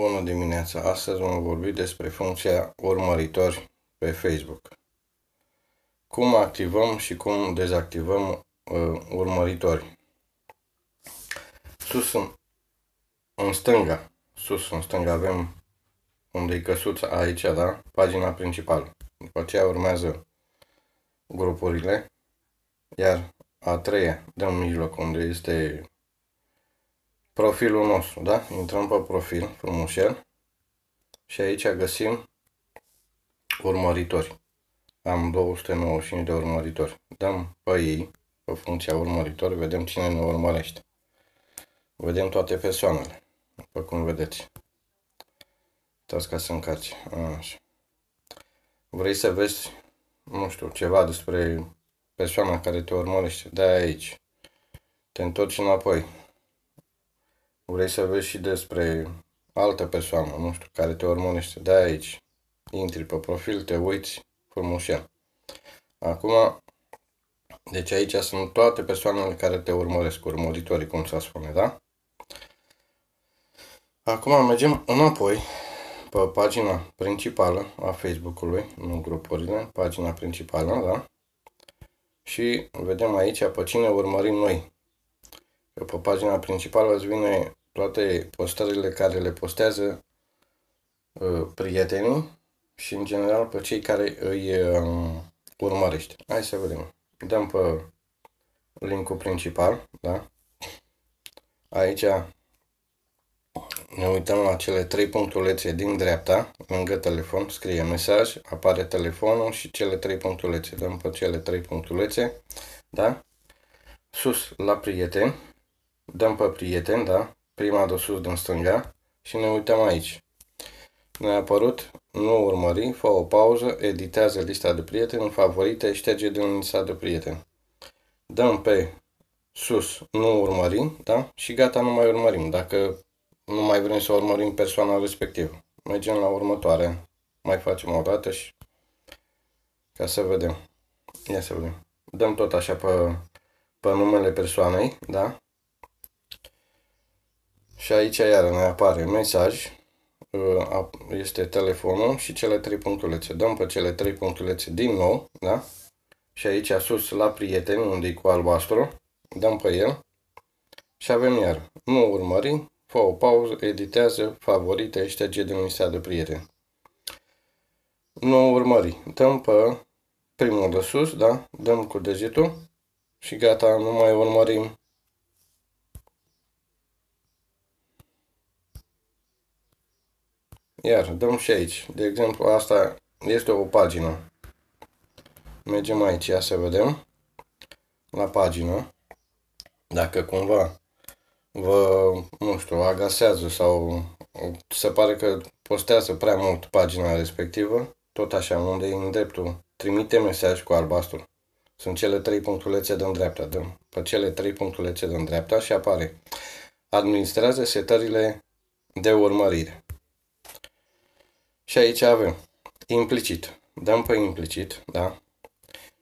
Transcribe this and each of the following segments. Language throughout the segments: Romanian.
Bună dimineața! Astăzi vom vorbi despre funcția urmăritori pe Facebook. Cum activăm și cum dezactivăm uh, urmăritori. Sus în, în stânga, sus în stânga avem unde e căsuța aici, da? Pagina principală. După aceea urmează grupurile, iar a treia, de în mijloc, unde este profilul nostru, da? Intrăm pe profil, frumusel, Și aici găsim urmăritori. Am 295 de urmăritori. Dăm pe ei, pe funcția urmăritori, vedem cine ne urmărește. Vedem toate persoanele, după cum vedeți. Uitați ca să încarci. Așa. Vrei să vezi, nu știu, ceva despre persoana care te urmărește. Da aici. Te întorci înapoi vrei să vezi și despre altă persoană, nu știu, care te urmărește, de da, aici, intri pe profil, te uiți, frumușel. Acum, deci aici sunt toate persoanele care te urmăresc, urmăritorii, cum s-a spune, da? Acum mergem înapoi pe pagina principală a Facebook-ului, nu grupurile, pagina principală, da? Și vedem aici pe cine urmărim noi. pe pagina principală îți vine toate postările care le postează uh, prietenii și în general pe cei care îi um, urmărește. Hai să vedem. Dăm pe linkul principal, da? Aici ne uităm la cele trei punctulețe din dreapta, lângă telefon, scrie mesaj, apare telefonul și cele trei punctulețe. Dăm pe cele trei punctulețe, da? Sus la prieten, dăm pe prieten, da? prima de sus din stânga și ne uităm aici. Ne-a apărut nu urmări, fă o pauză, editează lista de prieteni, favorite, șterge din lista de prieteni. Dăm pe sus, nu urmări, da? Și gata, nu mai urmărim. Dacă nu mai vrem să urmărim persoana respectivă. Mergem la următoare. Mai facem o dată și ca să vedem. Ia să vedem. Dăm tot așa pe, pe numele persoanei, da? Și aici iară ne apare mesaj, uh, este telefonul și cele trei punctulețe. Dăm pe cele trei punctulețe din nou, da? Și aici sus la prieteni, unde e cu albastru, dăm pe el și avem iar nu urmări, fă o pauză, editează, favorite, șterge din lista de prieteni. Nu urmări, dăm pe primul de sus, da? Dăm cu degetul și gata, nu mai urmărim Iar dăm și aici. De exemplu, asta este o pagină. Mergem aici, ia să vedem. La pagină. Dacă cumva vă, nu știu, agasează sau se pare că postează prea mult pagina respectivă, tot așa, unde e în dreptul, trimite mesaj cu albastru. Sunt cele trei punctulețe în dreapta. Dăm pe cele trei punctulețe în dreapta și apare. Administrează setările de urmărire. Și aici avem implicit. Dăm pe implicit, da?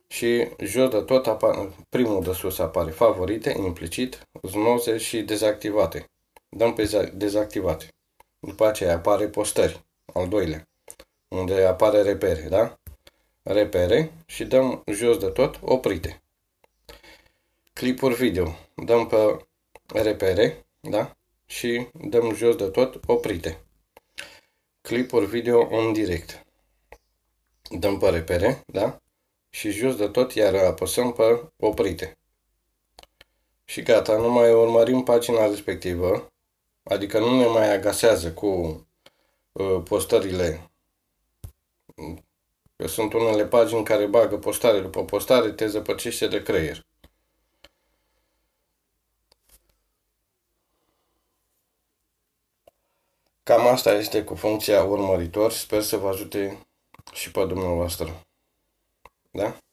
Și jos de tot, primul de sus apare favorite, implicit, znoze și dezactivate. Dăm pe dezactivate. După aceea apare postări, al doilea, unde apare repere, da? Repere și dăm jos de tot, oprite. Clipuri video. Dăm pe repere, da? Și dăm jos de tot, oprite clipul video în direct. Dăm pe repere, da? Și jos de tot, iar apăsăm pe oprite. Și gata, nu mai urmărim pagina respectivă, adică nu ne mai agasează cu uh, postările. Că sunt unele pagini care bagă postare după postare, pe ce de creier. Cam asta este cu funcția urmăritor. Sper să vă ajute și pe dumneavoastră. Da?